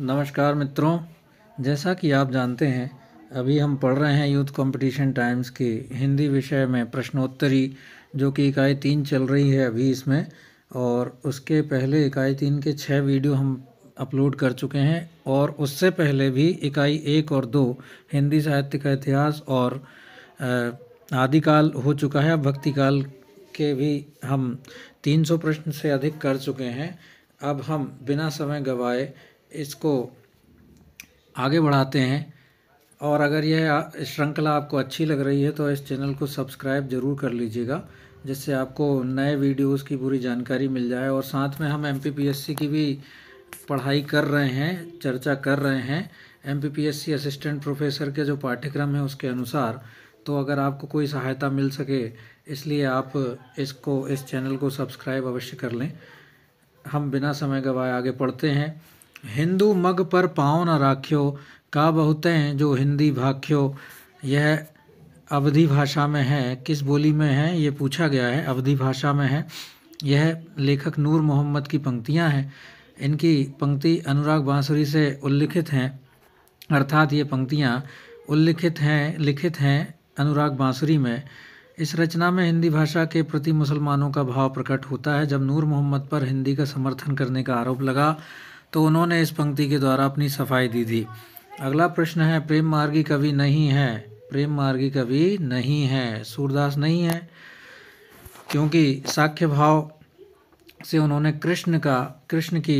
नमस्कार मित्रों जैसा कि आप जानते हैं अभी हम पढ़ रहे हैं यूथ कंपटीशन टाइम्स की हिंदी विषय में प्रश्नोत्तरी जो कि इकाई तीन चल रही है अभी इसमें और उसके पहले इकाई तीन के छः वीडियो हम अपलोड कर चुके हैं और उससे पहले भी इकाई एक और दो हिंदी साहित्य का इतिहास और आदिकाल हो चुका है भक्तिकाल के भी हम 300 प्रश्न से अधिक कर चुके हैं अब हम बिना समय गवाए इसको आगे बढ़ाते हैं और अगर यह श्रृंखला आपको अच्छी लग रही है तो इस चैनल को सब्सक्राइब ज़रूर कर लीजिएगा जिससे आपको नए वीडियोस की पूरी जानकारी मिल जाए और साथ में हम एम की भी पढ़ाई कर रहे हैं चर्चा कर रहे हैं एम असिस्टेंट प्रोफेसर के जो पाठ्यक्रम है उसके अनुसार तो अगर आपको कोई सहायता मिल सके इसलिए आप इसको इस चैनल को सब्सक्राइब अवश्य कर लें हम बिना समय गवाए आगे पढ़ते हैं हिंदू मग पर पाँव न राख्यो का हैं जो हिंदी भाख्यो यह अवधि भाषा में है किस बोली में है ये पूछा गया है अवधि भाषा में है यह लेखक नूर मोहम्मद की पंक्तियाँ हैं इनकी पंक्ति अनुराग बांसुरी से उल्लिखित हैं अर्थात ये पंक्तियाँ उल्लिखित हैं लिखित हैं अनुराग बांसुरी में इस रचना में हिंदी भाषा के प्रति मुसलमानों का भाव प्रकट होता है जब नूर मोहम्मद पर हिंदी का समर्थन करने का आरोप लगा तो उन्होंने इस पंक्ति के द्वारा अपनी सफाई दी थी अगला प्रश्न है प्रेम मार्गी कवि नहीं है प्रेम मार्गी कवि नहीं है सूरदास नहीं है क्योंकि साख्य भाव से उन्होंने कृष्ण का कृष्ण की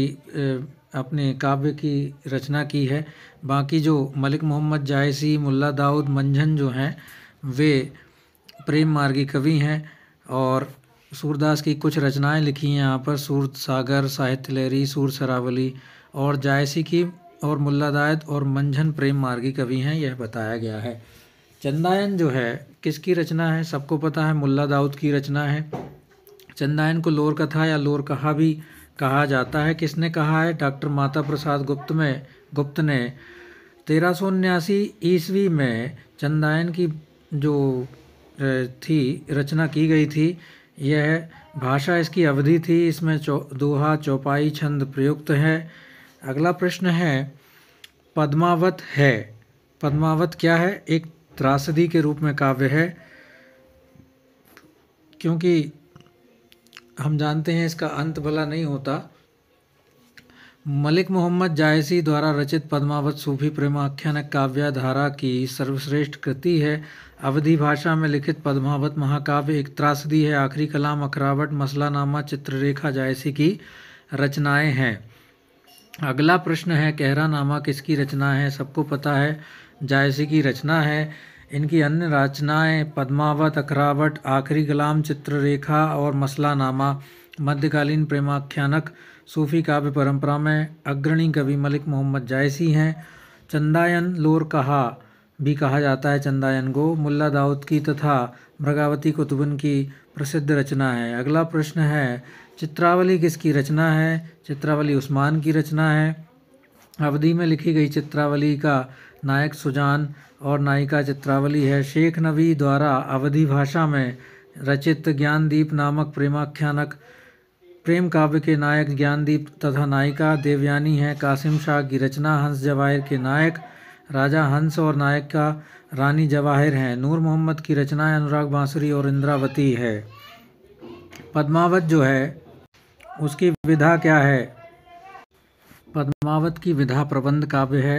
अपने काव्य की रचना की है बाकी जो मलिक मोहम्मद जायसी मुल्ला दाऊद मंझन जो हैं वे प्रेम मार्गी कवि हैं और सूरदास की कुछ रचनाएं लिखी हैं यहाँ पर सूर सागर साहित्य लहरी सूर सरावली और जायसी की और मुल्लादायत और मंझन प्रेम मार्गी कवि हैं यह बताया गया है चंदायन जो है किसकी रचना है सबको पता है मुल्ला दाऊद की रचना है चंदायन को लोर कथा या लोर कहा भी कहा जाता है किसने कहा है डॉक्टर माता प्रसाद गुप्त में गुप्त ने तेरह सौ उन्यासी ईस्वी में चंदायन की जो थी रचना की गई थी यह भाषा इसकी अवधि थी इसमें चो, दोहा चौपाई छंद प्रयुक्त है अगला प्रश्न है पद्मावत है पद्मावत क्या है एक त्रासदी के रूप में काव्य है क्योंकि हम जानते हैं इसका अंत भला नहीं होता मलिक मोहम्मद जायसी द्वारा रचित पद्मावत सूफी प्रेमाख्यान काव्य धारा की सर्वश्रेष्ठ कृति है अवधि भाषा में लिखित पद्मावत महाकाव्य एक त्रासदी है आखिरी कलाम अखरावट मसलानामा चित्ररेखा जायसी की रचनाएं हैं अगला प्रश्न है कहरा नामा किसकी रचना है सबको पता है जायसी की रचना है इनकी अन्य रचनाएं पद्मावत अखरावट आखिरी कलाम चित्ररेखा और मसलानामा मध्यकालीन प्रेमाख्यानक सूफी काव्य परंपरा में अग्रणी कवि मलिक मोहम्मद जायसी हैं चंदायन लोर कहा भी कहा जाता है चंदायन को मुल्ला दाऊद की तथा मृगावती कुतुबन की प्रसिद्ध रचना है अगला प्रश्न है चित्रावली किसकी रचना है चित्रावली उस्मान की रचना है अवधि में लिखी गई चित्रावली का नायक सुजान और नायिका चित्रावली है शेख नबी द्वारा अवधि भाषा में रचित ज्ञानदीप नामक प्रेमाख्यानक प्रेम काव्य के नायक ज्ञानदीप तथा नायिका देवयानी है कासिम शाह की रचना हंस जवाहिर के नायक राजा हंस और नायक का रानी जवाहिर हैं नूर मोहम्मद की रचनाएं अनुराग बांसुरी और इंद्रावती है पद्मावत जो है उसकी विधा क्या है पद्मावत की विधा प्रबंध काव्य है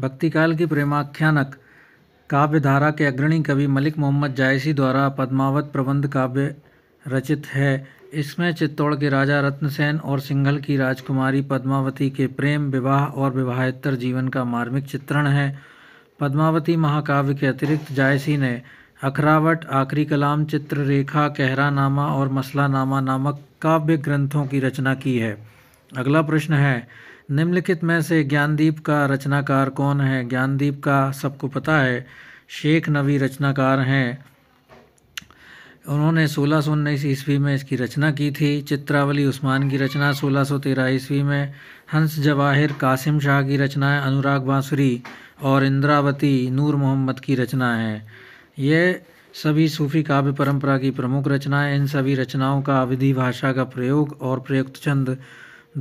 भक्तिकाल की प्रेमाख्यानक काव्य धारा के अग्रणी कवि मलिक मोहम्मद जायसी द्वारा पद्मावत प्रबंध काव्य रचित है इसमें चित्तौड़ के राजा रत्नसेन और सिंघल की राजकुमारी पद्मावती के प्रेम विवाह और विवाहेतर जीवन का मार्मिक चित्रण है पद्मावती महाकाव्य के अतिरिक्त जायसी ने अखरावट आखिरी कलाम चित्र कहरा कहरानामा और मसलानामा नामक काव्य ग्रंथों की रचना की है अगला प्रश्न है निम्नलिखित में से ज्ञानदीप का रचनाकार कौन है ज्ञानदीप का सबको पता है शेख नवी रचनाकार हैं उन्होंने सोलह सौ उन्नीस ईस्वी में इसकी रचना की थी चित्रावली उस्मान की रचना सोलह सौ तेरह ईस्वी में हंस जवाहिर कासिम शाह की रचना है अनुराग बांसुरी और इंद्रावती नूर मोहम्मद की रचना है ये सभी सूफ़ी काव्य परंपरा की प्रमुख रचनाएं इन सभी रचनाओं का अवधि भाषा का प्रयोग और प्रयुक्त छंद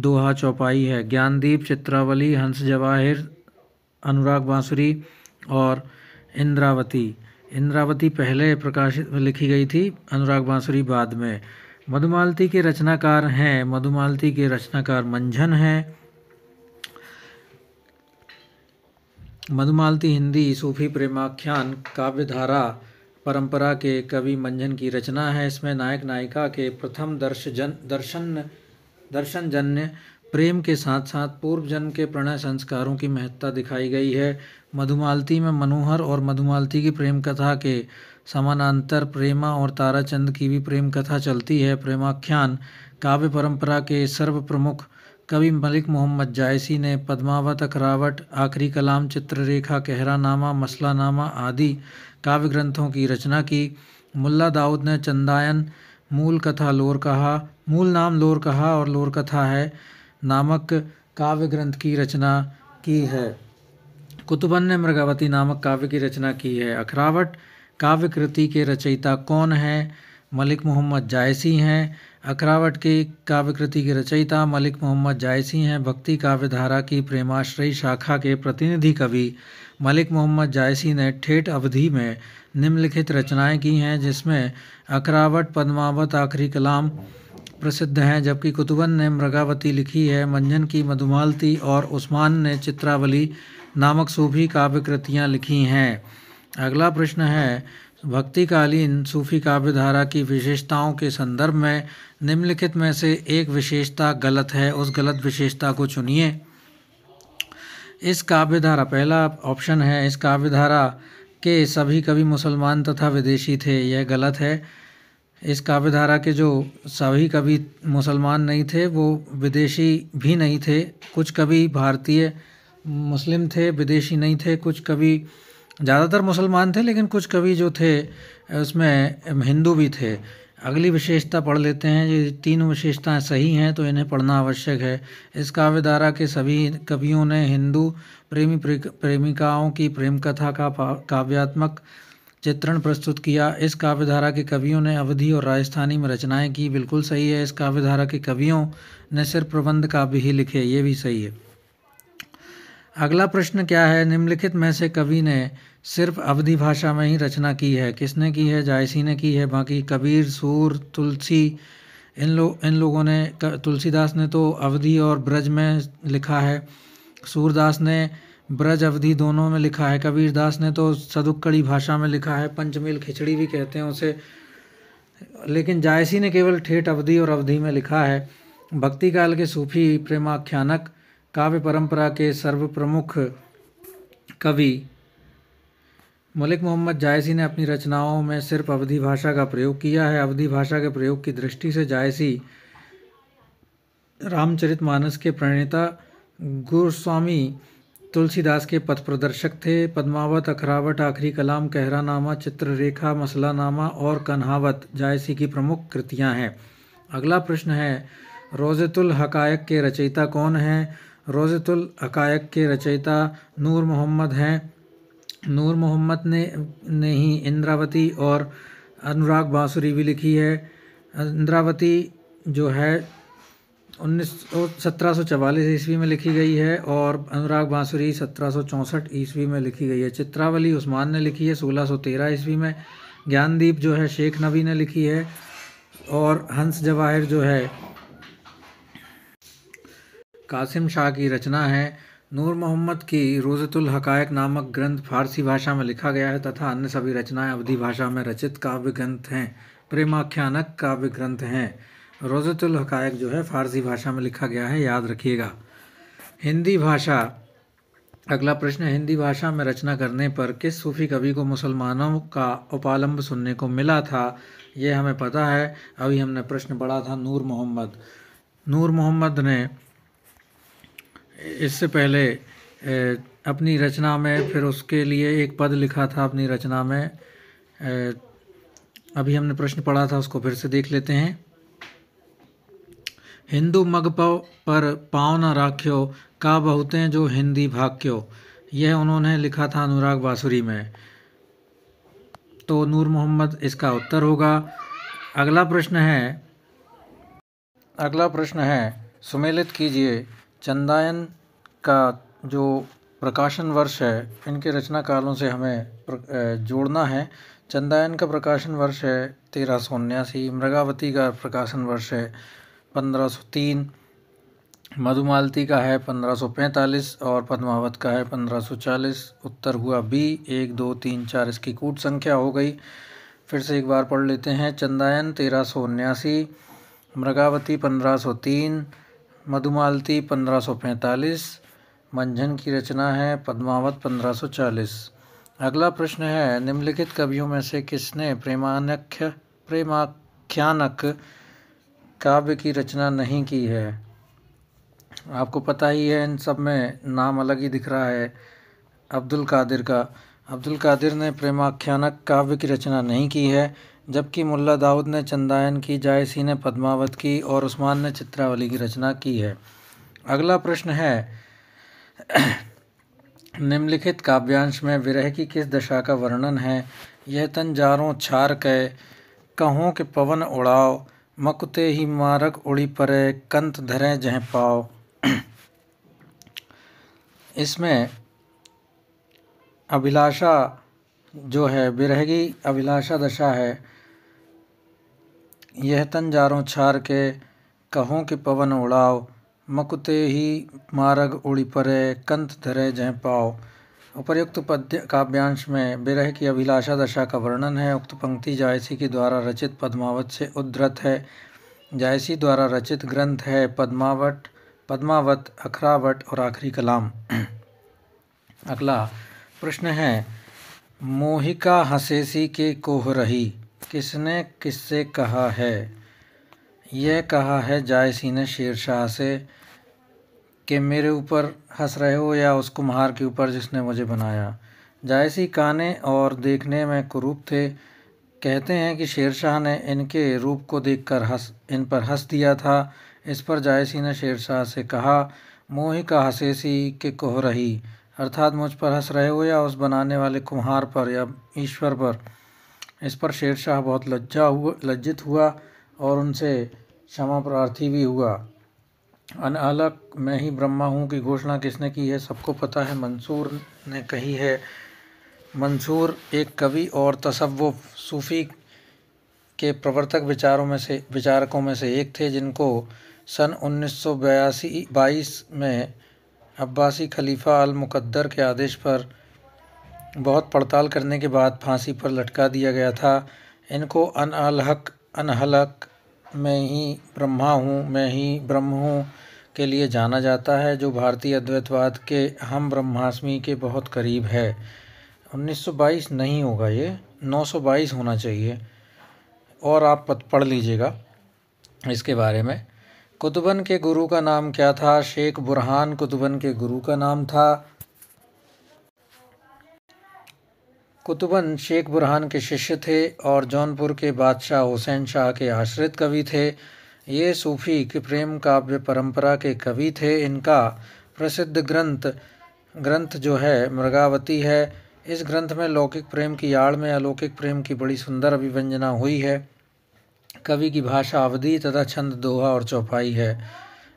दोहा चौपाई है ज्ञानदीप चित्रावली हंस जवाहिर अनुराग बांसुरी और इंद्रावती इंद्रावती पहले प्रकाशित लिखी गई थी अनुराग बांसुरी बाद में मधुमालती के रचनाकार हैं मधुमालती के रचनाकार मंझन हैं मधुमालती हिंदी सूफी प्रेमाख्यान काव्यधारा परंपरा के कवि मंझन की रचना है इसमें नायक नायिका के प्रथम दर्श जन दर्शन दर्शन जन्य प्रेम के साथ साथ पूर्व जन्म के प्रणय संस्कारों की महत्ता दिखाई गई है मधुमालती में मनोहर और मधुमालती की प्रेम कथा के समानांतर प्रेमा और ताराचंद की भी प्रेम कथा चलती है प्रेमाख्यान काव्य परंपरा के सर्व प्रमुख कवि मलिक मोहम्मद जायसी ने पद्मावत अखरावट आखिरी कलाम चित्ररेखा कहरानामा मसलानामा आदि काव्य ग्रंथों की रचना की मुल्ला दाऊद ने चंदायन मूल कथा लोर कहा मूल नाम लोर कहा और लोर कथा है नामक काव्य ग्रंथ की रचना की है कुतुबन ने मृगावती नामक काव्य की रचना की है अखरावट काव्य कृति के रचयिता कौन हैं मलिक मोहम्मद जायसी हैं अखरावट की काव्य कृति के रचयिता मलिक मोहम्मद जायसी हैं भक्ति काव्य धारा की प्रेमाश्रयी शाखा के प्रतिनिधि कवि मलिक मोहम्मद जायसी ने ठेठ अवधि में निम्नलिखित रचनाएं की हैं जिसमें अखरावट पद्मावत आखिरी कलाम प्रसिद्ध हैं जबकि कुतुबन ने मृगावती लिखी है मंजन की मधुमालती और उस्मान ने चित्रावली नामक सूफी काव्य कृतियाँ लिखी हैं अगला प्रश्न है भक्तिकालीन सूफी काव्य धारा की विशेषताओं के संदर्भ में निम्नलिखित में से एक विशेषता गलत है उस गलत विशेषता को चुनिए इस काव्य धारा पहला ऑप्शन है इस काव्य धारा के सभी कवि मुसलमान तथा विदेशी थे यह गलत है इस काव्य धारा के जो सभी कवि मुसलमान नहीं थे वो विदेशी भी नहीं थे कुछ कवि भारतीय मुस्लिम थे विदेशी नहीं थे कुछ कवि ज़्यादातर मुसलमान थे लेकिन कुछ कवि जो थे उसमें हिंदू भी थे अगली विशेषता पढ़ लेते हैं ये तीनों विशेषताएं सही हैं तो इन्हें पढ़ना आवश्यक है इस काव्य धारा के सभी कवियों ने हिंदू प्रेमी प्रेमिकाओं की प्रेम कथा का काव्यात्मक चित्रण प्रस्तुत किया इस काव्य धारा के कवियों ने अवधि और राजस्थानी में रचनाएं की बिल्कुल सही है इस काव्य धारा के कवियों ने सिर्फ प्रबंध काव्य ही लिखे ये भी सही है अगला प्रश्न क्या है निम्नलिखित में से कवि ने सिर्फ अवधि भाषा में ही रचना की है किसने की है जायसी ने की है बाकी कबीर सूर तुलसी इन लोग इन लोगों ने तुलसीदास ने तो अवधि और ब्रज में लिखा है सूरदास ने ब्रज अवधि दोनों में लिखा है कबीरदास ने तो सदुक्कड़ी भाषा में लिखा है पंचमिल खिचड़ी भी कहते हैं उसे लेकिन जायसी ने केवल ठेठ अवधि और अवधि में लिखा है भक्ति काल के सूफी प्रेमाख्यानक काव्य परंपरा के सर्व प्रमुख कवि मलिक मोहम्मद जायसी ने अपनी रचनाओं में सिर्फ अवधि भाषा का प्रयोग किया है अवधि भाषा के प्रयोग की दृष्टि से जायसी रामचरित मानस के प्रणेता गुरुस्वामी तुलसीदास के पथ प्रदर्शक थे पद्मावत अखरावट आखिरी कलाम कहरानामा चित्ररेखा मसलानामा और कन्हावत जायसी की प्रमुख कृतियां हैं अगला प्रश्न है रोज़तुल हकायक के रचयिता कौन हैं रोज़तुल हकायक के रचयिता नूर मोहम्मद हैं नूर मोहम्मद ने ने ही इंद्रावती और अनुराग बांसुरी भी लिखी है इंद्रावती जो है उन्नीस सत्रह सौ चवालीस ईस्वी में लिखी गई है और अनुराग बांसुरी सत्रह सौ चौंसठ ईस्वी में लिखी गई है चित्रावली उस्मान ने लिखी है सोलह सौ तेरह ईस्वी में ज्ञानदीप जो है शेख नबी ने लिखी है और हंस जवाहिर जो है कासिम शाह की रचना है नूर मोहम्मद की रोज़तुल हकायक नामक ग्रंथ फारसी भाषा में लिखा गया है तथा अन्य सभी रचनाएं अवधी भाषा में रचित काव्य ग्रंथ हैं प्रेमाख्यानक काव्य ग्रंथ हैं रोज़तुल हकायक जो है फारसी भाषा में लिखा गया है याद रखिएगा हिंदी भाषा अगला प्रश्न हिंदी भाषा में रचना करने पर किस सूफी कवि को मुसलमानों का उपालम्ब सुनने को मिला था ये हमें पता है अभी हमने प्रश्न पढ़ा था नूर मोहम्मद नूर मोहम्मद ने इससे पहले अपनी रचना में फिर उसके लिए एक पद लिखा था अपनी रचना में अभी हमने प्रश्न पढ़ा था उसको फिर से देख लेते हैं हिंदू मग पर पाँव न राख्यो का बहुते जो हिंदी भाग्यो यह उन्होंने लिखा था अनुराग बासुरी में तो नूर मोहम्मद इसका उत्तर होगा अगला प्रश्न है अगला प्रश्न है सुमेलित कीजिए चंदायन का जो प्रकाशन वर्ष है इनके रचनाकालों से हमें जोड़ना है चंदायन का प्रकाशन वर्ष है तेरह सौ उन्यासी मृगावती का प्रकाशन वर्ष है पंद्रह सौ तीन मधुमालती का है पंद्रह सौ पैंतालीस और पद्मावत का है पंद्रह सौ चालीस उत्तर हुआ बी एक दो तीन चार इसकी कूट संख्या हो गई फिर से एक बार पढ़ लेते हैं चंदायन तेरह सौ उन्यासी मृगावती पंद्रह सौ तीन मधुमालती पंद्रह सौ पैंतालीस मंझन की रचना है पद्मावत पंद्रह सौ चालीस अगला प्रश्न है निम्नलिखित कवियों में से किसने प्रेमानख्य प्रेमाख्यानक काव्य की रचना नहीं की है आपको पता ही है इन सब में नाम अलग ही दिख रहा है अब्दुल कादिर का अब्दुल कादिर ने प्रेमाख्यानक काव्य की रचना नहीं की है जबकि मुल्ला दाऊद ने चंदायन की जायसी ने पद्मावत की और उस्मान ने चित्रावली की रचना की है अगला प्रश्न है निम्नलिखित काव्यांश में विरह की किस दशा का वर्णन है यह तंजारों छार कह कहों के पवन उड़ाओ मकुते ही मारक उड़ी परे कंत धरे जह पाओ इसमें अभिलाषा जो है बिरहगी अभिलाषा दशा है यह तंजारों छार के कहों के पवन उड़ाओ मकुते ही मारग उड़ी परे कंत धरे जय पाओ उपर्युक्त पद्य काव्यांश में विरह की अभिलाषा दशा का वर्णन है उक्त पंक्ति जायसी के द्वारा रचित पद्मावत से उद्धृत है जायसी द्वारा रचित ग्रंथ है पद्मावट पद्मावत अखरावट और आखिरी कलाम अगला प्रश्न है मोहिका हसेसी के कोह रही किसने किससे कहा है यह कहा है जायसी ने शेरशाह से कि मेरे ऊपर हंस रहे हो या उस कुम्हार के ऊपर जिसने मुझे बनाया जायसी काने और देखने में कुरूप थे कहते हैं कि शेरशाह ने इनके रूप को देखकर हंस इन पर हंस दिया था इस पर जायसी ने शेरशाह से कहा मोहिका हसेसी के कोह रही अर्थात मुझ पर हंस रहे हो या उस बनाने वाले कुम्हार पर या ईश्वर पर इस पर शेरशाह बहुत लज्जा हुआ लज्जित हुआ और उनसे क्षमा प्रार्थी भी हुआ अन अलग मैं ही ब्रह्मा हूँ की घोषणा किसने की है सबको पता है मंसूर ने कही है मंसूर एक कवि और तसव्वुफ सूफ़ी के प्रवर्तक विचारों में से विचारकों में से एक थे जिनको सन उन्नीस सौ बयासी बाईस में अब्बासी खलीफा मुकद्दर के आदेश पर बहुत पड़ताल करने के बाद फांसी पर लटका दिया गया था इनको अन अलहक अनहलक मैं ही ब्रह्मा हूँ मैं ही ब्रह्म हूँ के लिए जाना जाता है जो भारतीय अद्वैतवाद के हम ब्रह्माष्टमी के बहुत करीब है 1922 नहीं होगा ये 922 होना चाहिए और आप पढ़ लीजिएगा इसके बारे में कुतुबन के गुरु का नाम क्या था शेख बुरहान कुतुबन के गुरु का नाम था कुतुबन शेख बुरहान के शिष्य थे और जौनपुर के बादशाह हुसैन शाह के आश्रित कवि थे ये सूफ़ी के प्रेम काव्य परंपरा के कवि थे इनका प्रसिद्ध ग्रंथ ग्रंथ जो है मृगावती है इस ग्रंथ में लौकिक प्रेम की आड़ में अलौकिक प्रेम की बड़ी सुंदर अभिव्यंजना हुई है कवि की भाषा अवधि तथा छंद दोहा और चौपाई है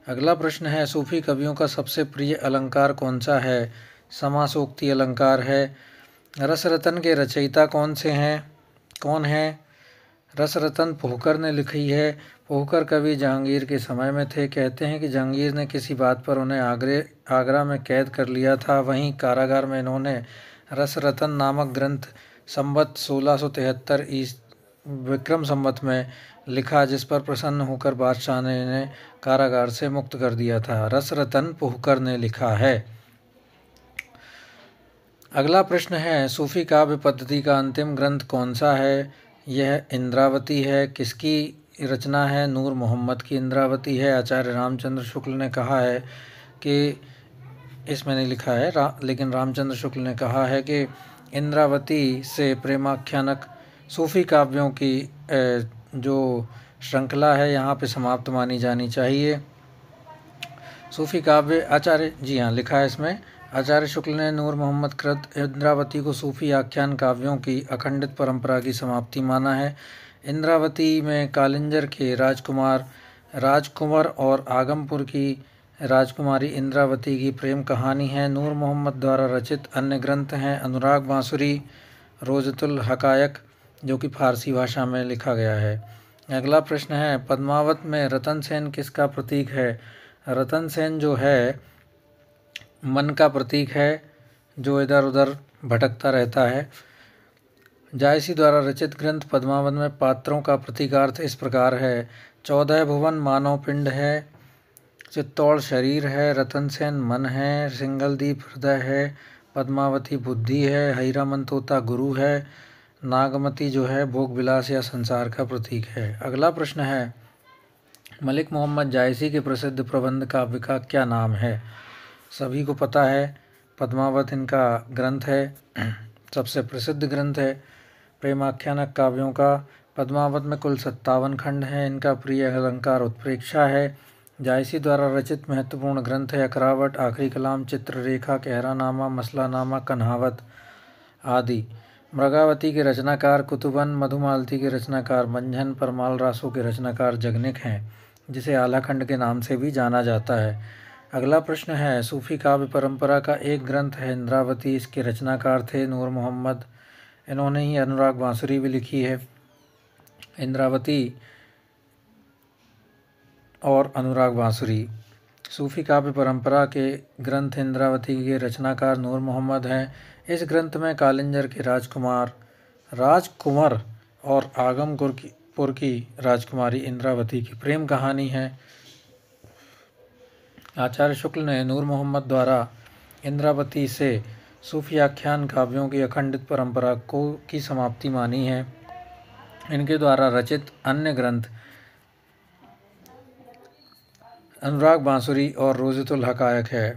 अगला प्रश्न है सूफी कवियों का सबसे प्रिय अलंकार कौन सा है समासोक्ति अलंकार है रस रतन के रचयिता कौन से हैं कौन है रस रतन पोहकर ने लिखी है पोहकर कवि जहांगीर के समय में थे कहते हैं कि जहांगीर ने किसी बात पर उन्हें आगरे आगरा में कैद कर लिया था वहीं कारागार में इन्होंने रस रतन नामक ग्रंथ संबत सोलह सौ तिहत्तर ईस विक्रम संवत में लिखा जिस पर प्रसन्न होकर बादशाह ने इन्हें कारागार से मुक्त कर दिया था रस रतन पुहकर ने लिखा है अगला प्रश्न है सूफी काव्य पद्धति का अंतिम ग्रंथ कौन सा है यह इंद्रावती है किसकी रचना है नूर मोहम्मद की इंद्रावती है आचार्य रामचंद्र शुक्ल ने कहा है कि इसमें नहीं लिखा है रा, लेकिन रामचंद्र शुक्ल ने कहा है कि इंद्रावती से प्रेमाख्यानक सूफ़ी काव्यों की जो श्रृंखला है यहाँ पे समाप्त मानी जानी चाहिए सूफ़ी काव्य आचार्य जी हाँ लिखा है इसमें आचार्य शुक्ल ने नूर मोहम्मद कृत इंद्रावती को सूफ़ी आख्यान काव्यों की अखंडित परंपरा की समाप्ति माना है इंद्रावती में कालिंजर के राजकुमार राजकुंवर और आगमपुर की राजकुमारी इंद्रावती की प्रेम कहानी है नूर मोहम्मद द्वारा रचित अन्य ग्रंथ हैं अनुराग बांसुरी रोजतुल हकायक जो कि फारसी भाषा में लिखा गया है अगला प्रश्न है पद्मावत में रतन सेन किसका प्रतीक है रतन सेन जो है मन का प्रतीक है जो इधर उधर भटकता रहता है जायसी द्वारा रचित ग्रंथ पद्मावत में पात्रों का प्रतीकार्थ इस प्रकार है चौदह भुवन मानव पिंड है चित्तौड़ शरीर है रतन सेन मन है सिंगल दीप हृदय है पद्मावती बुद्धि है मन तोता गुरु है नागमती जो है भोग विलास या संसार का प्रतीक है अगला प्रश्न है मलिक मोहम्मद जायसी के प्रसिद्ध प्रबंध काव्य का क्या नाम है सभी को पता है पद्मावत इनका ग्रंथ है सबसे प्रसिद्ध ग्रंथ है प्रेमाख्यानक काव्यों का पद्मावत में कुल सत्तावन खंड हैं इनका प्रिय अलंकार उत्प्रेक्षा है जायसी द्वारा रचित महत्वपूर्ण ग्रंथ है अखरावट आखिरी कलाम चित्ररेखा कहरानामा मसलानामा कन्हावत आदि मृगावती के रचनाकार कुतुबन मधुमालती के रचनाकार मंझन परमाल रासो के रचनाकार जगनिक हैं जिसे आलाखंड के नाम से भी जाना जाता है अगला प्रश्न है सूफ़ी काव्य परंपरा का एक ग्रंथ है इंद्रावती इसके रचनाकार थे नूर मोहम्मद इन्होंने ही अनुराग बांसुरी भी लिखी है इंद्रावती और अनुराग बांसुरी सूफ़ी काव्य परंपरा के ग्रंथ इंद्रावती के रचनाकार नूर मोहम्मद हैं इस ग्रंथ में कालिंजर के राजकुमार राजकुमार और आगमपुर की पुर की राजकुमारी इंद्रावती की प्रेम कहानी है आचार्य शुक्ल ने नूर मोहम्मद द्वारा इंद्रावती से सूफी आख्यान काव्यों की अखंडित परंपरा को की समाप्ति मानी है इनके द्वारा रचित अन्य ग्रंथ अनुराग बांसुरी और रोजतुल हकायक है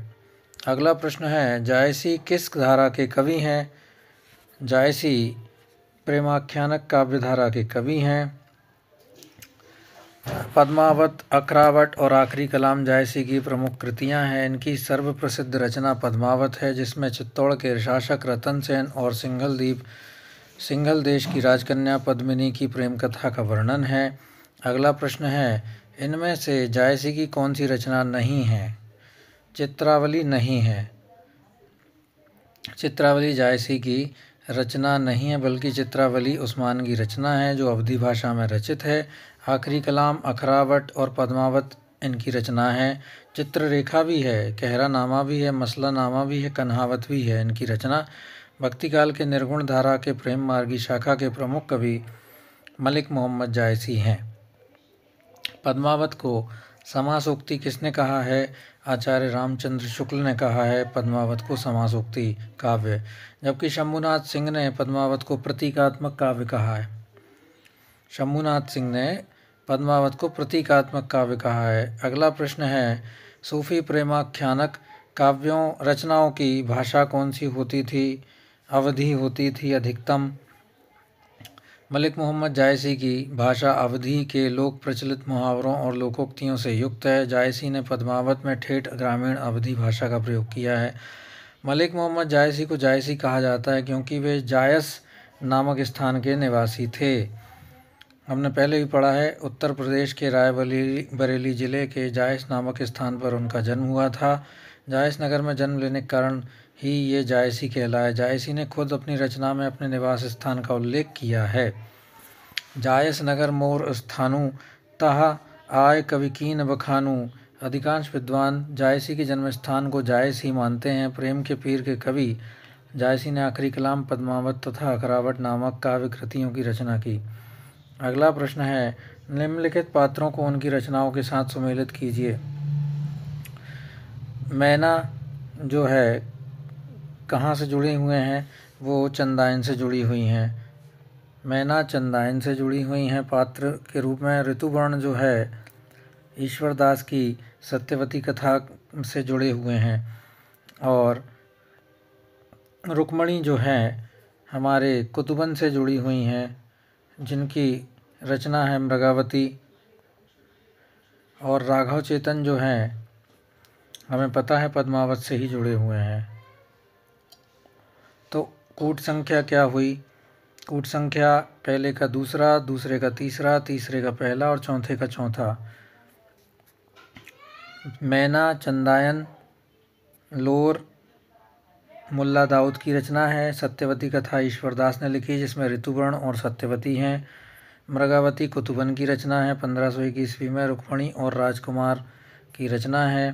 अगला प्रश्न है जायसी किस धारा के कवि हैं जायसी प्रेमाख्यानक काव्यधारा के कवि हैं पद्मावत अखरावट और आखिरी कलाम जायसी की प्रमुख कृतियां हैं इनकी सर्वप्रसिद्ध रचना पद्मावत है जिसमें चित्तौड़ के शासक रतन सेन और सिंघलदीप सिंघल देश की राजकन्या पद्मिनी की प्रेम कथा का वर्णन है अगला प्रश्न है इनमें से जायसी की कौन सी रचना नहीं है चित्रावली नहीं है चित्रावली जायसी की रचना नहीं है बल्कि चित्रावली उस्मान की रचना है जो अवधि भाषा में रचित है आखिरी कलाम अखरावट और पद्मावत इनकी रचना है चित्र रेखा भी है कहरा नामा भी है मसला नामा भी है कन्हावत भी है इनकी रचना भक्ति काल के निर्गुण धारा के प्रेम मार्गी शाखा के प्रमुख कवि मलिक मोहम्मद जायसी हैं पद्मावत को समासोक्ति किसने कहा है आचार्य रामचंद्र शुक्ल ने कहा है पद्मावत को समासोक्ति काव्य जबकि शंभुनाथ सिंह ने पद्मावत को प्रतीकात्मक काव्य कहा है शंभुनाथ सिंह ने पद्मावत को प्रतीकात्मक काव्य कहा है अगला प्रश्न है सूफी प्रेमाख्यानक काव्यों रचनाओं की भाषा कौन सी होती थी अवधि होती थी अधिकतम मलिक मोहम्मद जायसी की भाषा अवधि के लोक प्रचलित मुहावरों और लोकोक्तियों से युक्त है जायसी ने पद्मावत में ठेठ ग्रामीण अवधि भाषा का प्रयोग किया है मलिक मोहम्मद जायसी को जायसी कहा जाता है क्योंकि वे जायस नामक स्थान के निवासी थे हमने पहले भी पढ़ा है उत्तर प्रदेश के रायबरेली बरेली ज़िले के जायस नामक स्थान पर उनका जन्म हुआ था जायस नगर में जन्म लेने के कारण ही ये जायसी कहलाए जायसी ने खुद अपनी रचना में अपने निवास स्थान का उल्लेख किया है जायस नगर मोर स्थानु तह आय कविकीन बखानु अधिकांश विद्वान जायसी के जन्म स्थान को जायस ही मानते हैं प्रेम के पीर के कवि जायसी ने आखिरी कलाम पद्मावत तथा अखरावट नामक काव्य कृतियों की रचना की अगला प्रश्न है निम्नलिखित पात्रों को उनकी रचनाओं के साथ सुमेलित कीजिए मैना जो है कहाँ से जुड़े हुए हैं वो चंदायन से जुड़ी हुई हैं मैना चंदायन से जुड़ी हुई हैं पात्र के रूप में ऋतुवर्ण जो है ईश्वरदास की सत्यवती कथा से जुड़े हुए हैं और रुक्मणी जो हैं हमारे कुतुबन से जुड़ी हुई हैं जिनकी रचना है मृगावती और राघव चेतन जो हैं हमें पता है पद्मावत से ही जुड़े हुए हैं कूट संख्या क्या हुई कूट संख्या पहले का दूसरा दूसरे का तीसरा तीसरे का पहला और चौथे का चौथा मैना चंदायन लोर मुल्ला दाऊद की रचना है सत्यवती कथा ईश्वरदास ने लिखी जिसमें ऋतुवर्ण और सत्यवती हैं मृगावती कुतुबन की रचना है पंद्रह सौ इक्कीसवीं में रुक्मणी और राजकुमार की रचना है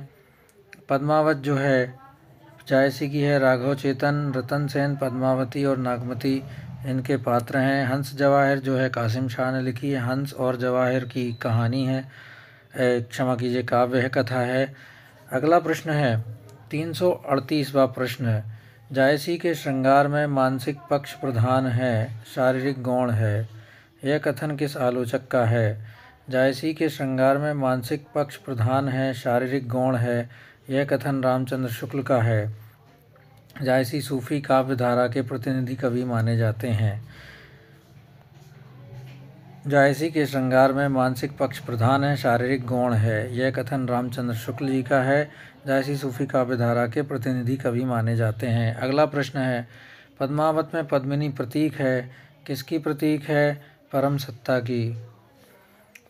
पद्मावत जो है जायसी की है राघव चेतन रतन सेन पद्मावती और नागमती इनके पात्र हैं हंस जवाहिर जो है कासिम शाह ने लिखी है हंस और जवाहिर की कहानी है क्षमा कीजिए काव्य है कथा है अगला प्रश्न है तीन सौ अड़तीसवा प्रश्न है जायसी के श्रृंगार में मानसिक पक्ष प्रधान है शारीरिक गौण है यह कथन किस आलोचक का है जायसी के श्रृंगार में मानसिक पक्ष प्रधान है शारीरिक गौण है यह कथन रामचंद्र शुक्ल का है जायसी सूफी काव्य धारा के प्रतिनिधि कवि माने जाते हैं जायसी के श्रृंगार में मानसिक पक्ष प्रधान है शारीरिक गौण है यह कथन रामचंद्र शुक्ल जी का है जायसी सूफी काव्य धारा के प्रतिनिधि कवि माने जाते हैं अगला प्रश्न है पद्मावत में पद्मिनी प्रतीक है किसकी प्रतीक है परम सत्ता की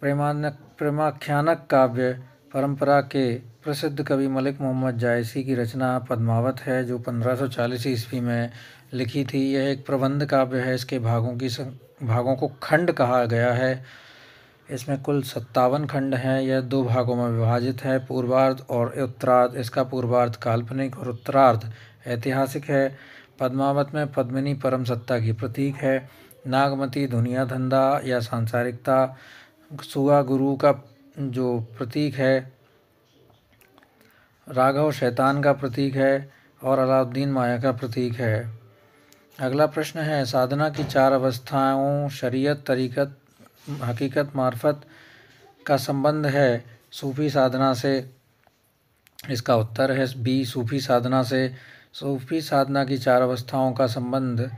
प्रेमान प्रेमाख्यानक काव्य परंपरा के प्रसिद्ध कवि मलिक मोहम्मद जायसी की रचना पद्मावत है जो 1540 ईस्वी में लिखी थी यह एक प्रबंध काव्य है इसके भागों की भागों को खंड कहा गया है इसमें कुल सत्तावन खंड हैं यह दो भागों में विभाजित है पूर्वार्ध और उत्तरार्ध इसका पूर्वार्ध काल्पनिक और उत्तरार्ध ऐतिहासिक है पद्मावत में पद्मिनी परम सत्ता की प्रतीक है नागमती दुनिया धंधा या सांसारिकता सुगा गुरु का जो प्रतीक है राघव शैतान का प्रतीक है और अलाउद्दीन माया का प्रतीक है अगला प्रश्न है साधना की चार अवस्थाओं शरीयत तरीकत हकीकत मार्फत का संबंध है सूफ़ी साधना से इसका उत्तर है बी सूफ़ी साधना से सूफ़ी साधना की चार अवस्थाओं का संबंध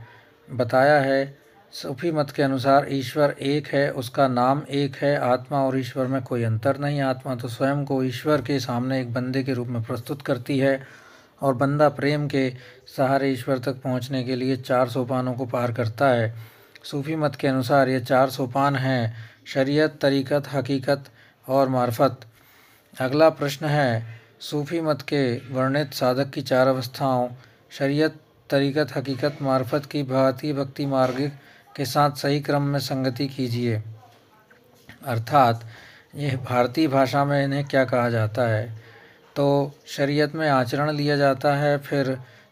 बताया है सूफी मत के अनुसार ईश्वर एक है उसका नाम एक है आत्मा और ईश्वर में कोई अंतर नहीं आत्मा तो स्वयं को ईश्वर के सामने एक बंदे के रूप में प्रस्तुत करती है और बंदा प्रेम के सहारे ईश्वर तक पहुंचने के लिए चार सोपानों को पार करता है सूफी मत के अनुसार ये चार सोपान हैं शरीयत तरीक़त हकीकत और मार्फत अगला प्रश्न है सूफी मत के वर्णित साधक की चार अवस्थाओं शरीयत तरीक़त हकीकत मार्फत की भारतीय भक्ति मार्गिक के साथ सही क्रम में संगति कीजिए अर्थात यह भारतीय भाषा में इन्हें क्या कहा जाता है तो शरीयत में आचरण लिया जाता है फिर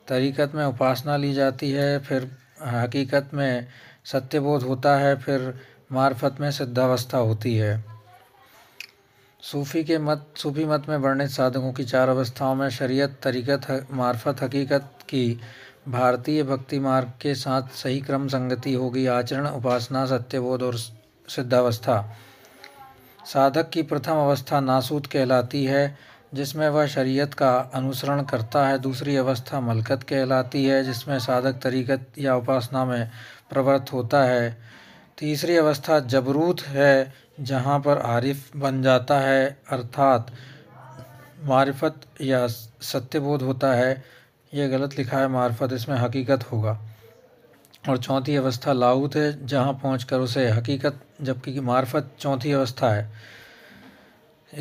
तरीक़त में उपासना ली जाती है फिर हकीकत में सत्यबोध होता है फिर मार्फत में सिद्धावस्था होती है सूफ़ी के मत सूफ़ी मत में वर्णित साधकों की चार अवस्थाओं में शरीयत तरीक़त मार्फत हकीकत की भारतीय भक्ति मार्ग के साथ सही क्रम संगति होगी आचरण उपासना सत्यबोध और सिद्धावस्था साधक की प्रथम अवस्था नासूत कहलाती है जिसमें वह शरीयत का अनुसरण करता है दूसरी अवस्था मलकत कहलाती है जिसमें साधक तरीकत या उपासना में प्रवृत्त होता है तीसरी अवस्था जबरूत है जहाँ पर आरिफ बन जाता है अर्थात मारिफत या सत्यबोध होता है यह गलत लिखा है मार्फत इसमें हकीकत होगा और चौथी अवस्था लाहूत है जहाँ पहुँच कर उसे हकीकत जबकि मार्फत चौथी अवस्था है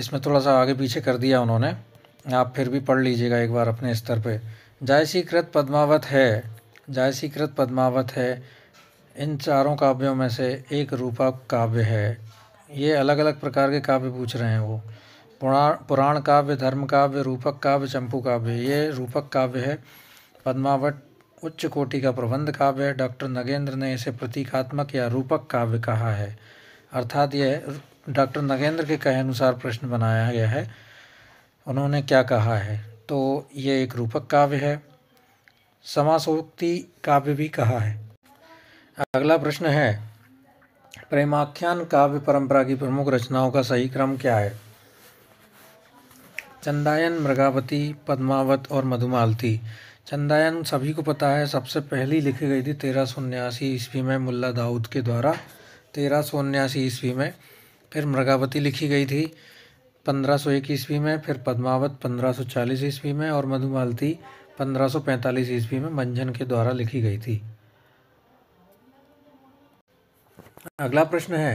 इसमें थोड़ा सा आगे पीछे कर दिया उन्होंने आप फिर भी पढ़ लीजिएगा एक बार अपने स्तर पर जायसीकृत पद्मावत है जायसीकृत पद्मावत है इन चारों काव्यों में से एक रूपा काव्य है ये अलग अलग प्रकार के काव्य पूछ रहे हैं वो पुराण पुराण काव्य धर्म काव्य रूपक काव्य चंपू काव्य ये रूपक काव्य है पद्मावट उच्च कोटि का प्रबंध काव्य है डॉक्टर नगेंद्र ने इसे प्रतीकात्मक या रूपक काव्य कहा है अर्थात यह डॉक्टर नगेंद्र के कहे अनुसार प्रश्न बनाया गया है उन्होंने क्या कहा है तो ये एक रूपक काव्य है समासोक्ति काव्य भी कहा है अगला प्रश्न है प्रेमाख्यान काव्य परंपरा की प्रमुख रचनाओं का सही क्रम क्या है चंदायन मृगावती पद्मावत और मधुमालती चंदायन सभी को पता है सबसे पहली लिखी गई थी तेरह सौ उन्यासी ईस्वी में मुल्ला दाऊद के द्वारा तेरह सौ उन्यासी ईस्वी में फिर मृगावती लिखी गई थी पंद्रह सौ एक ईस्वी में फिर पद्मावत पंद्रह सौ चालीस ईस्वी में और मधुमालती पंद्रह सौ पैंतालीस ईस्वी में मंझन के द्वारा लिखी गई थी अगला प्रश्न है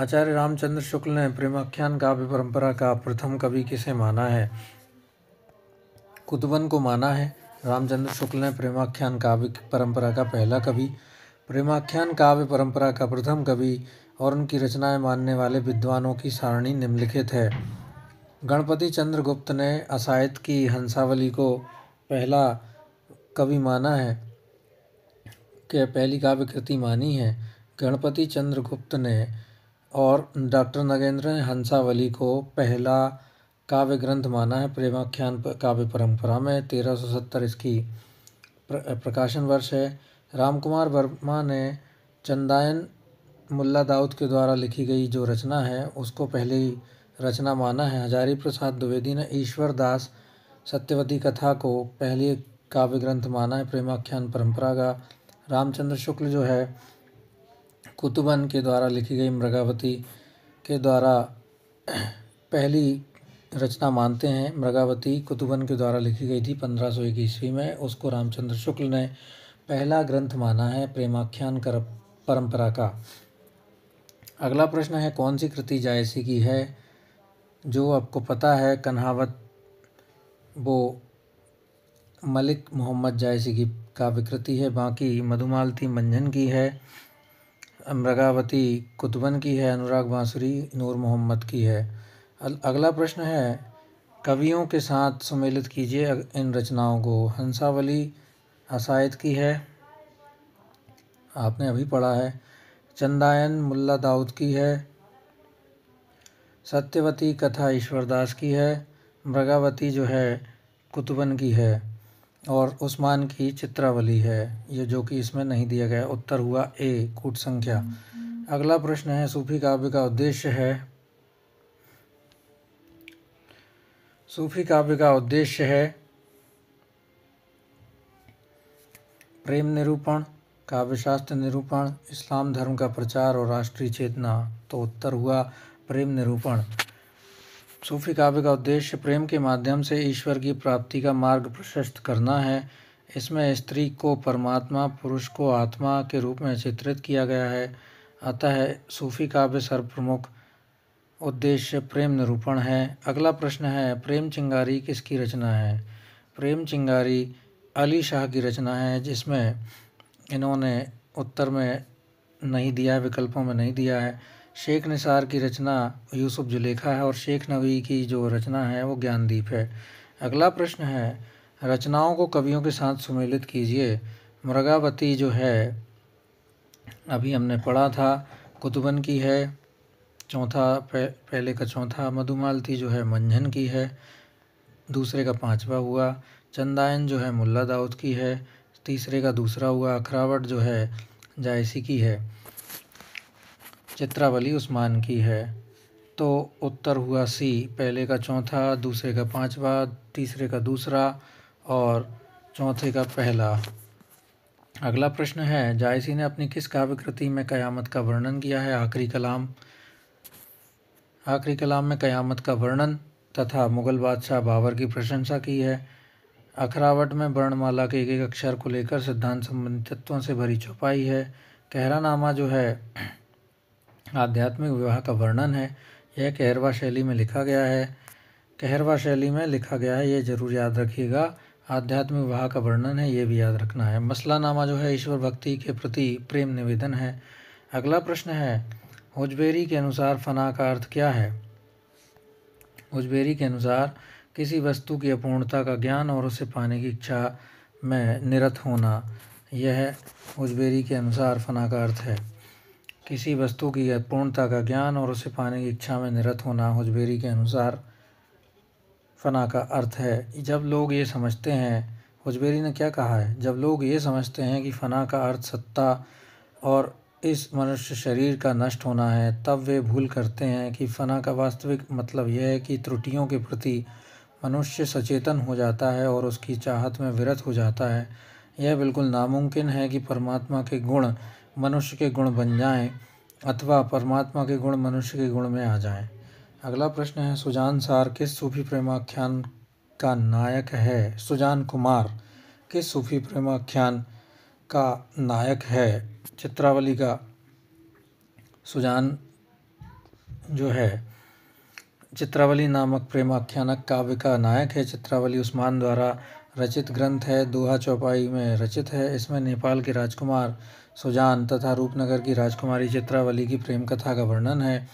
आचार्य रामचंद्र शुक्ल ने प्रेमाख्यान काव्य परंपरा का प्रथम कवि किसे माना है कुतवन को माना है रामचंद्र शुक्ल ने प्रेमाख्यान काव्य परंपरा का पहला कवि प्रेमाख्यान काव्य परंपरा का प्रथम कवि और उनकी रचनाएं मानने वाले विद्वानों की सारणी निम्नलिखित है गणपति चंद्रगुप्त ने असायत की हंसावली को पहला कवि माना है के पहली काव्य कृति मानी है गणपति चंद्रगुप्त ने और डॉक्टर नगेंद्र ने हंसावली को पहला काव्य ग्रंथ माना है प्रेमाख्यान काव्य परंपरा में 1370 इसकी प्रकाशन वर्ष है रामकुमार वर्मा ने चंदायन मुल्ला दाऊद के द्वारा लिखी गई जो रचना है उसको पहली रचना माना है हजारी प्रसाद द्विवेदी ने ईश्वरदास सत्यवती कथा को पहले काव्य ग्रंथ माना है प्रेमाख्यान परंपरा का रामचंद्र शुक्ल जो है कुतुबन के द्वारा लिखी गई मृगावती के द्वारा पहली रचना मानते हैं मृगावती कुतुबन के द्वारा लिखी गई थी पंद्रह सौ ईस्वी में उसको रामचंद्र शुक्ल ने पहला ग्रंथ माना है प्रेमाख्यान कर परंपरा का अगला प्रश्न है कौन सी कृति जायसी की है जो आपको पता है कन्हावत वो मलिक मोहम्मद जायसी की काव्य है बाकी मधुमालती मंजन की है मृगावती कुतबन की है अनुराग बांसुरी नूर मोहम्मद की है अगला प्रश्न है कवियों के साथ सम्मिलित कीजिए इन रचनाओं को हंसावली असायद की है आपने अभी पढ़ा है चंदायन मुल्ला दाऊद की है सत्यवती कथा ईश्वरदास की है मृगावती जो है कुतबन की है और उस्मान की चित्रावली है ये जो कि इसमें नहीं दिया गया उत्तर हुआ ए कूट संख्या अगला प्रश्न है सूफी काव्य का उद्देश्य है सूफी काव्य का उद्देश्य है प्रेम निरूपण काव्यशास्त्र निरूपण इस्लाम धर्म का प्रचार और राष्ट्रीय चेतना तो उत्तर हुआ प्रेम निरूपण सूफी काव्य का उद्देश्य प्रेम के माध्यम से ईश्वर की प्राप्ति का मार्ग प्रशस्त करना है इसमें स्त्री को परमात्मा पुरुष को आत्मा के रूप में चित्रित किया गया है अतः सूफी काव्य सर्वप्रमुख उद्देश्य प्रेम निरूपण है अगला प्रश्न है प्रेम चिंगारी किसकी रचना है प्रेम चिंगारी अली शाह की रचना है जिसमें इन्होंने उत्तर में नहीं दिया विकल्पों में नहीं दिया है शेख निसार की रचना यूसुफ जुलेखा है और शेख नवी की जो रचना है वो ज्ञानदीप है अगला प्रश्न है रचनाओं को कवियों के साथ सुमेलित कीजिए मृगावती जो है अभी हमने पढ़ा था कुतुबन की है चौथा पहले का चौथा मधुमालती जो है मंझन की है दूसरे का पांचवा हुआ चंदायन जो है मुल्ला दाऊद की है तीसरे का दूसरा हुआ अखरावट जो है जायसी की है चित्रावली उस्मान की है तो उत्तर हुआ सी पहले का चौथा दूसरे का पांचवा तीसरे का दूसरा और चौथे का पहला अगला प्रश्न है जायसी ने अपनी किस काव्य कृति में क़यामत का वर्णन किया है आखिरी कलाम आखिरी कलाम में क़यामत का वर्णन तथा मुग़ल बादशाह बाबर की प्रशंसा की है अखरावट में वर्णमाला के एक एक अक्षर को लेकर सिद्धांत तत्वों से भरी छुपाई है कहरानामा जो है आध्यात्मिक विवाह का वर्णन है यह कहरवा शैली में लिखा गया है कहरवा शैली में लिखा गया है ये जरूर याद रखिएगा आध्यात्मिक विवाह का वर्णन है ये भी याद रखना है मसला नामा जो है ईश्वर भक्ति के प्रति प्रेम निवेदन है अगला प्रश्न है उजबेरी के अनुसार फना का अर्थ क्या है उजबेरी के अनुसार किसी वस्तु की अपूर्णता का ज्ञान और उसे पाने की इच्छा में निरत होना यह उजबेरी के अनुसार फना का अर्थ है किसी वस्तु की पूर्णता का ज्ञान और उसे पाने की इच्छा में निरत होना हुजबेरी के अनुसार फ़ना का अर्थ है जब लोग ये समझते हैं हुजबेरी ने क्या कहा है जब लोग ये समझते हैं कि फ़ना का अर्थ सत्ता और इस मनुष्य शरीर का नष्ट होना है तब वे भूल करते हैं कि फ़ना का वास्तविक मतलब यह है कि त्रुटियों के प्रति मनुष्य सचेतन हो जाता है और उसकी चाहत में विरत हो जाता है यह बिल्कुल नामुमकिन है कि परमात्मा के गुण मनुष्य के गुण बन जाएं अथवा परमात्मा के गुण मनुष्य के गुण में आ जाएं। अगला प्रश्न है सुजान सार किस सूफी प्रेमाख्यान का नायक है सुजान कुमार किस सूफी प्रेमाख्यान का नायक है चित्रावली का सुजान जो है चित्रावली नामक प्रेमाख्यानक काव्य का नायक है चित्रावली उस्मान द्वारा रचित ग्रंथ है दोहा चौपाई में रचित है इसमें नेपाल के राजकुमार सुजान तथा रूपनगर की राजकुमारी चित्रावली की प्रेम कथा का वर्णन है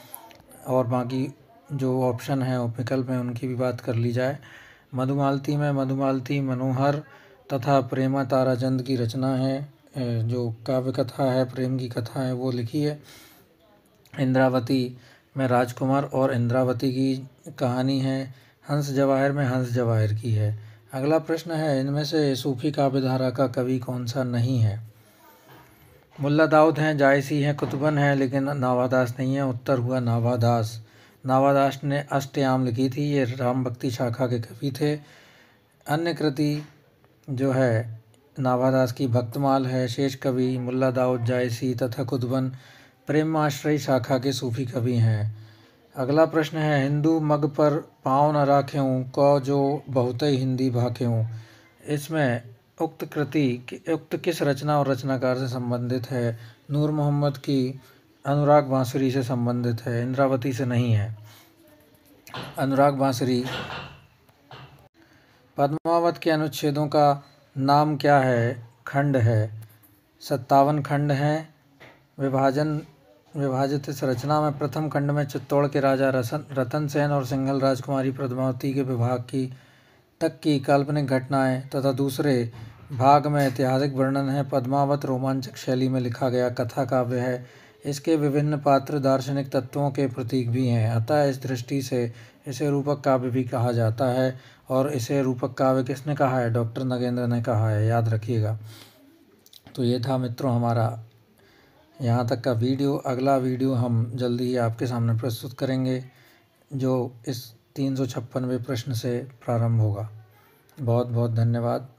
और बाकी जो ऑप्शन है विकल्प हैं उनकी भी बात कर ली जाए मधुमालती में मधुमालती मनोहर तथा प्रेमा ताराचंद की रचना है जो काव्य कथा है प्रेम की कथा है वो लिखी है इंद्रावती में राजकुमार और इंद्रावती की कहानी है हंस जवाहिर में हंस जवाहर की है अगला प्रश्न है इनमें से सूफ़ी काव्यधारा का कवि कौन सा नहीं है मुल्ला दाऊद हैं जायसी हैं कुतुबन हैं लेकिन नावादास नहीं है उत्तर हुआ नावादास नावादास ने अष्टयाम लिखी थी ये राम भक्ति शाखा के कवि थे अन्य कृति जो है नावादास की भक्तमाल है शेष कवि मुल्ला दाऊद जायसी तथा कुतुबन प्रेमाश्रय शाखा के सूफी कवि हैं अगला प्रश्न है हिंदू मग पर पाँव न हूँ क जो बहुत ही हिंदी हूँ इसमें उक्त कृति उक्त किस रचना और रचनाकार से संबंधित है नूर मोहम्मद की अनुराग बांसुरी से संबंधित है इंद्रावती से नहीं है अनुराग बांसुरी पद्मावत के अनुच्छेदों का नाम क्या है खंड है सत्तावन खंड हैं विभाजन विभाजित इस रचना में प्रथम खंड में चित्तौड़ के राजा रसन रतन सेन और सिंघल राजकुमारी पद्मावती के विभाग की तक की काल्पनिक घटनाएं तथा दूसरे भाग में ऐतिहासिक वर्णन है पद्मावत रोमांचक शैली में लिखा गया कथा काव्य है इसके विभिन्न पात्र दार्शनिक तत्वों के प्रतीक भी हैं अतः इस दृष्टि से इसे रूपक काव्य भी कहा जाता है और इसे रूपक काव्य किसने कहा है डॉक्टर नगेंद्र ने कहा है याद रखिएगा तो ये था मित्रों हमारा यहाँ तक का वीडियो अगला वीडियो हम जल्दी ही आपके सामने प्रस्तुत करेंगे जो इस तीन सौ छप्पनवे प्रश्न से प्रारंभ होगा बहुत बहुत धन्यवाद